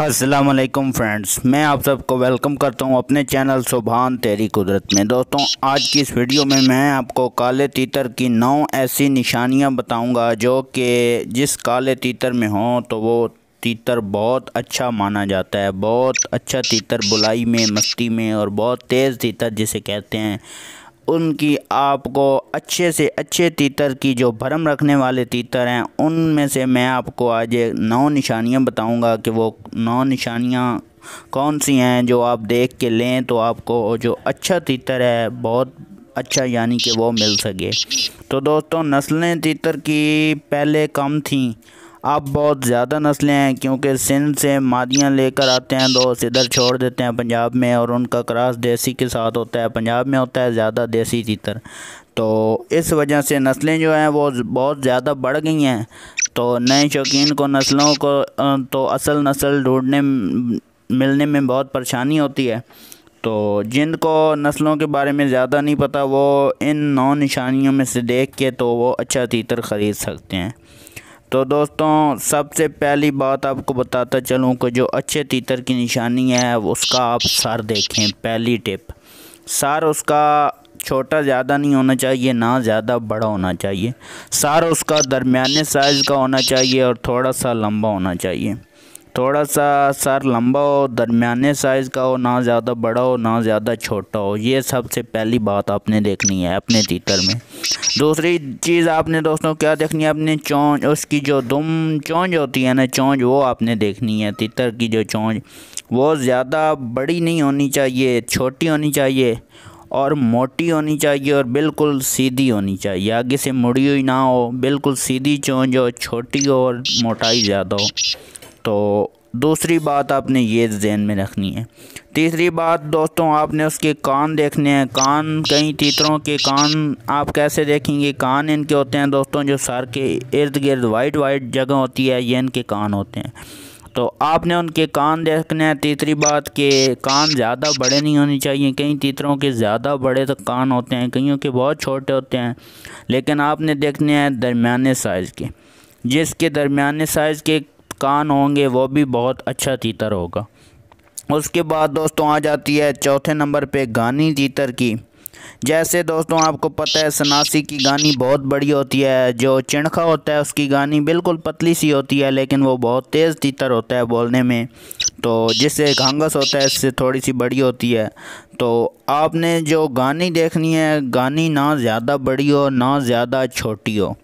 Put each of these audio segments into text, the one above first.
Aslam friends मैं आप सबको वेलकम करता हूं अपने चैनल सुबहान तेरी कुदरत में दोस्तों आज की इस वीडियो में मैं आपको काले तीतर की नौ ऐसी निशानियां बताऊंगा जो कि जिस काले तीतर में हो तो वो तीतर बहुत अच्छा माना जाता है बहुत अच्छा तीतर बुलाई में मस्ती में और बहुत तेज़ तीतर जिसे कहते हैं उनकी आपको अच्छे से अच्छे तीतर की जो भरम रखने वाले तीतर हैं उनमें से मैं आपको आज नौ निशानियां बताऊंगा कि वो नौ निशानियां कौन सी हैं जो आप देख के लें तो आपको जो अच्छा तीतर है बहुत अच्छा यानी कि वो मिल सके तो दोस्तों नस्लें तीतर की पहले कम थी अब बहुत ज़्यादा नस्लें हैं क्योंकि सिंध से मादियाँ लेकर आते हैं दोस्त इधर छोड़ देते हैं पंजाब में और उनका क्रास देसी के साथ होता है पंजाब में होता है ज़्यादा देसी तीतर तो इस वजह से नस्लें जो हैं वो बहुत ज़्यादा बढ़ गई हैं तो नए शौकीन को नस्लों को तो असल नस्ल ढूंढने मिलने में बहुत परेशानी होती है तो जिनको नस्लों के बारे में ज़्यादा नहीं पता वो इन नौ निशानियों में से देख के तो वो अच्छा तीतर ख़रीद सकते हैं तो दोस्तों सबसे पहली बात आपको बताता चलूँ कि जो अच्छे तीतर की निशानी है उसका आप सर देखें पहली टिप सर उसका छोटा ज़्यादा नहीं होना चाहिए ना ज़्यादा बड़ा होना चाहिए सर उसका दरमियाने साइज़ का होना चाहिए और थोड़ा सा लंबा होना चाहिए थोड़ा सा सर लंबा हो दरमियाने साइज़ का हो ना ज़्यादा बड़ा हो ना ज़्यादा छोटा हो ये सबसे पहली बात आपने देखनी है अपने तीतर में दूसरी चीज़ आपने दोस्तों क्या देखनी है अपने चौंज उसकी जो दुम चौंज होती है ना चौंज वो आपने देखनी है तीतर की जो चौंज वो ज़्यादा बड़ी नहीं होनी चाहिए छोटी होनी चाहिए और मोटी होनी चाहिए और बिल्कुल सीधी होनी चाहिए आगे से मुड़ी हुई ना हो बिल्कुल सीधी चौंज हो छोटी हो और मोटाई ज़्यादा हो तो दूसरी बात आपने ये जहन में रखनी है तीसरी बात दोस्तों आपने उसके कान देखने हैं कान कई तीतरों के कान आप कैसे देखेंगे कान इनके होते हैं दोस्तों जो सर के इर्द गिर्द वाइट वाइट जगह होती है ये इनके कान होते हैं तो आपने उनके कान देखने हैं तीसरी बात के कान ज़्यादा बड़े नहीं होने चाहिए कई तीतरों के ज़्यादा बड़े तो कान होते हैं कईयों के बहुत छोटे होते हैं लेकिन आपने देखने हैं दरमिया साइज़ के जिसके दरमिया साइज़ के कान होंगे वो भी बहुत अच्छा तीतर होगा उसके बाद दोस्तों आ जाती है चौथे नंबर पे गानी तीतर की जैसे दोस्तों आपको पता है सनासी की गानी बहुत बड़ी होती है जो चिणखा होता है उसकी गानी बिल्कुल पतली सी होती है लेकिन वो बहुत तेज़ तीतर होता है बोलने में तो जिससे घांगस होता है इससे थोड़ी सी बड़ी होती है तो आपने जो गानी देखनी है गानी ना ज़्यादा बड़ी हो ना ज़्यादा छोटी हो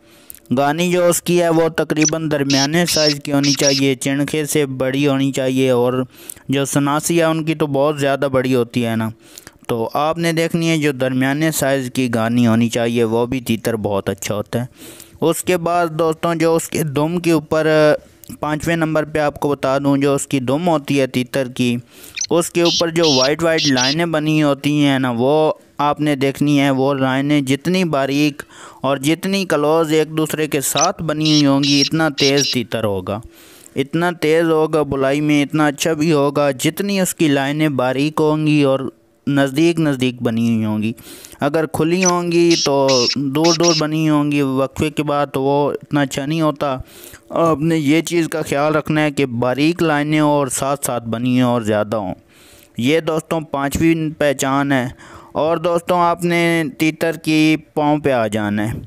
गानी जो उसकी है वो तकरीबन दरमियाने साइज़ की होनी चाहिए चिणखे से बड़ी होनी चाहिए और जो सनासी है उनकी तो बहुत ज़्यादा बड़ी होती है ना तो आपने देखनी है जो दरमियाने साइज़ की गानी होनी चाहिए वो भी तीतर बहुत अच्छा होता है उसके बाद दोस्तों जो उसके दुम के ऊपर पाँचवें नंबर पे आपको बता दूं जो उसकी दुम होती है तीतर की उसके ऊपर जो वाइट वाइट लाइनें बनी होती हैं ना वो आपने देखनी है वो लाइनें जितनी बारीक और जितनी क्लोज एक दूसरे के साथ बनी हुई होंगी इतना तेज़ तीतर होगा इतना तेज़ होगा बुलाई में इतना अच्छा भी होगा जितनी उसकी लाइनें बारीक होंगी और नज़दीक नज़दीक बनी हुई होंगी अगर खुली होंगी तो दूर दूर बनी होंगी वक्फे के बाद तो वो इतना अच्छा नहीं होता आपने ये चीज़ का ख्याल रखना है कि बारीक लाइनें और साथ साथ बनी हों और ज़्यादा हों ये दोस्तों पाँचवीं पहचान है और दोस्तों आपने तीतर की पाँव पे आ जाना है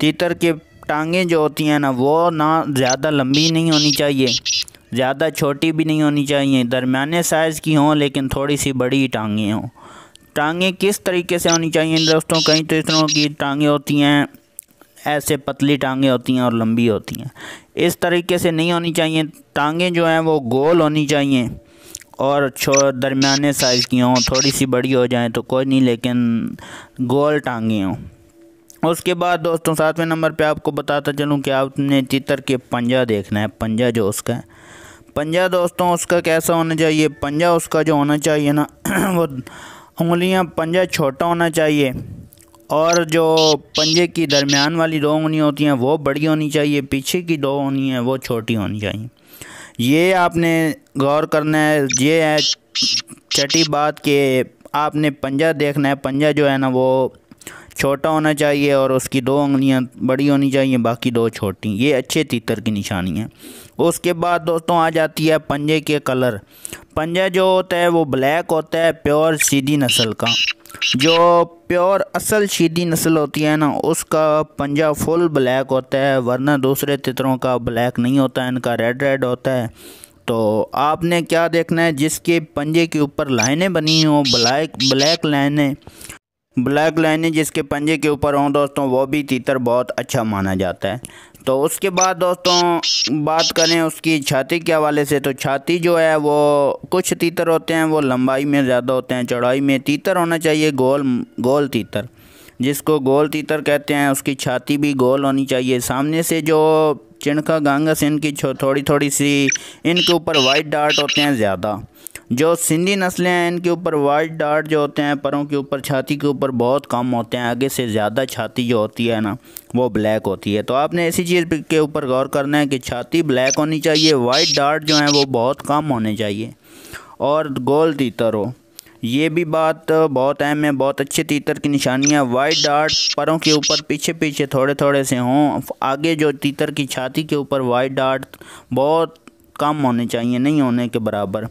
तीतर के टांगे जो होती हैं ना वो ना ज़्यादा लंबी नहीं होनी चाहिए ज़्यादा छोटी भी नहीं होनी चाहिए दरमियाने साइज़ की हों लेकिन थोड़ी सी बड़ी टांगे हों टांगे किस तरीके से होनी चाहिए दोस्तों कई तीतरों तो की टांगे होती हैं ऐसे पतली टांगे होती हैं और लंबी होती हैं इस तरीके से नहीं होनी चाहिए टांगे जो हैं वो गोल होनी चाहिए और छो दरमियाने साइज़ की हों थोड़ी सी बड़ी हो जाए तो कोई नहीं लेकिन गोल टांगी हों उसके बाद दोस्तों सातवें नंबर पे आपको बताता चलूँ कि आपने चितर के पंजा देखना है पंजा जो उसका है पंजा दोस्तों उसका कैसा होना चाहिए पंजा उसका जो होना चाहिए ना वो उंगलियां पंजा छोटा होना चाहिए और जो पंजे की दरमियान वाली दो उंगलियाँ होती हैं वो बड़ी होनी चाहिए पीछे की दो होनी है वो छोटी होनी चाहिए ये आपने गौर करना है ये है छठी बात कि आपने पंजा देखना है पंजा जो है ना वो छोटा होना चाहिए और उसकी दो उंगलियां बड़ी होनी चाहिए बाकी दो छोटी ये अच्छे तीतर की निशानी है उसके बाद दोस्तों आ जाती है पंजे के कलर पंजा जो होता है वो ब्लैक होता है प्योर सीधी नस्ल का जो प्योर असल शीदी नस्ल होती है ना उसका पंजा फुल ब्लैक होता है वरना दूसरे तितरों का ब्लैक नहीं होता है इनका रेड रेड होता है तो आपने क्या देखना है जिसके पंजे के ऊपर लाइनें बनी हों ब्लैक ब्लैक लाइनें ब्लैक लाइनिंग जिसके पंजे के ऊपर हों दोस्तों वो भी तीतर बहुत अच्छा माना जाता है तो उसके बाद दोस्तों बात करें उसकी छाती के हवाले से तो छाती जो है वो कुछ तीतर होते हैं वो लंबाई में ज़्यादा होते हैं चौड़ाई में तीतर होना चाहिए गोल गोल तीतर जिसको गोल तीतर कहते हैं उसकी छाती भी गोल होनी चाहिए सामने से जो चिणका गांगस इनकी थोड़ी थोड़ी सी इनके ऊपर वाइट डार्ट होते हैं ज़्यादा जो सिंधी नस्लें हैं इनके ऊपर वाइट डार्ट जो होते हैं परों के ऊपर छाती के ऊपर बहुत कम होते हैं आगे से ज़्यादा छाती जो होती है ना वो ब्लैक होती है तो आपने ऐसी चीज़ के ऊपर गौर करना है कि छाती ब्लैक होनी चाहिए वाइट डार्ट जो हैं वो बहुत कम होने चाहिए और गोल तीतर हो ये भी बात बहुत अहम है बहुत अच्छे तीतर की निशानियाँ वाइट डार्ट परों के ऊपर पीछे पीछे थोड़े थोड़े से हों आगे जो तीतर की छाती के ऊपर वाइट डार्ट बहुत कम होने चाहिए नहीं होने के बराबर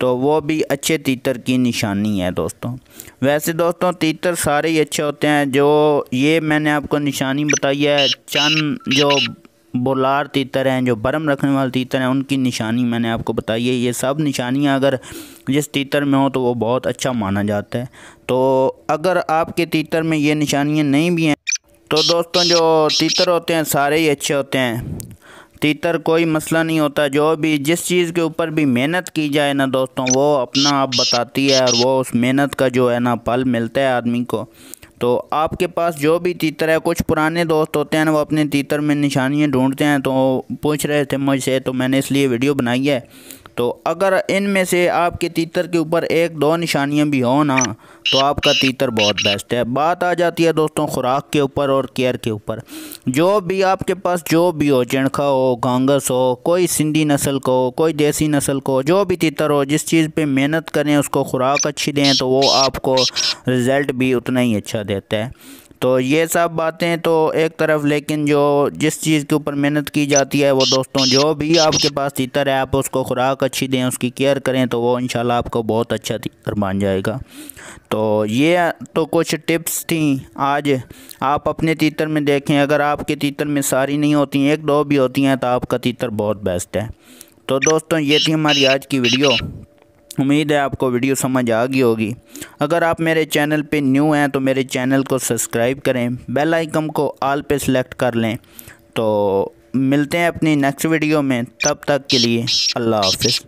तो वो भी अच्छे तीतर की निशानी है दोस्तों वैसे दोस्तों तीतर सारे ही अच्छे होते हैं जो ये मैंने आपको निशानी बताई है चंद जो बोलार तीतर हैं जो बरम रखने वाले तीतर हैं उनकी निशानी मैंने आपको बताई है ये सब निशानियाँ अगर जिस तीतर में हो तो वो बहुत अच्छा माना जाता है तो अगर आपके तीतर में ये निशानियाँ नहीं भी हैं तो दोस्तों जो तीतर होते हैं सारे ही अच्छे होते हैं तीतर कोई मसला नहीं होता जो भी जिस चीज़ के ऊपर भी मेहनत की जाए ना दोस्तों वो अपना आप बताती है और वो उस मेहनत का जो है ना फल मिलता है आदमी को तो आपके पास जो भी तीतर है कुछ पुराने दोस्त होते हैं ना वो अपने तीतर में निशानियाँ ढूंढते हैं तो पूछ रहे थे मुझसे तो मैंने इसलिए वीडियो बनाई है तो अगर इनमें से आपके तीतर के ऊपर एक दो निशानियाँ भी हों ना तो आपका तीतर बहुत बेस्ट है बात आ जाती है दोस्तों खुराक के ऊपर और केयर के ऊपर जो भी आपके पास जो भी हो चिणखा हो घांगस हो कोई सिंधी नस्ल को कोई देसी नस्ल को जो भी तीतर हो जिस चीज़ पे मेहनत करें उसको खुराक अच्छी दें तो वो आपको रिज़ल्ट भी उतना ही अच्छा देता है तो ये सब बातें तो एक तरफ लेकिन जो जिस चीज़ के ऊपर मेहनत की जाती है वो दोस्तों जो भी आपके पास तीतर है आप उसको खुराक अच्छी दें उसकी केयर करें तो वो इन आपको बहुत अच्छा तीतर बन जाएगा तो ये तो कुछ टिप्स थी आज आप अपने तीतर में देखें अगर आपके तीतर में सारी नहीं होती एक दो भी होती हैं तो आपका तीतर बहुत बेस्ट है तो दोस्तों ये थी हमारी आज की वीडियो उम्मीद है आपको वीडियो समझ आ गई होगी अगर आप मेरे चैनल पे न्यू हैं तो मेरे चैनल को सब्सक्राइब करें बेल आइकन को आल पे सेलेक्ट कर लें तो मिलते हैं अपनी नेक्स्ट वीडियो में तब तक के लिए अल्लाह हाफिज़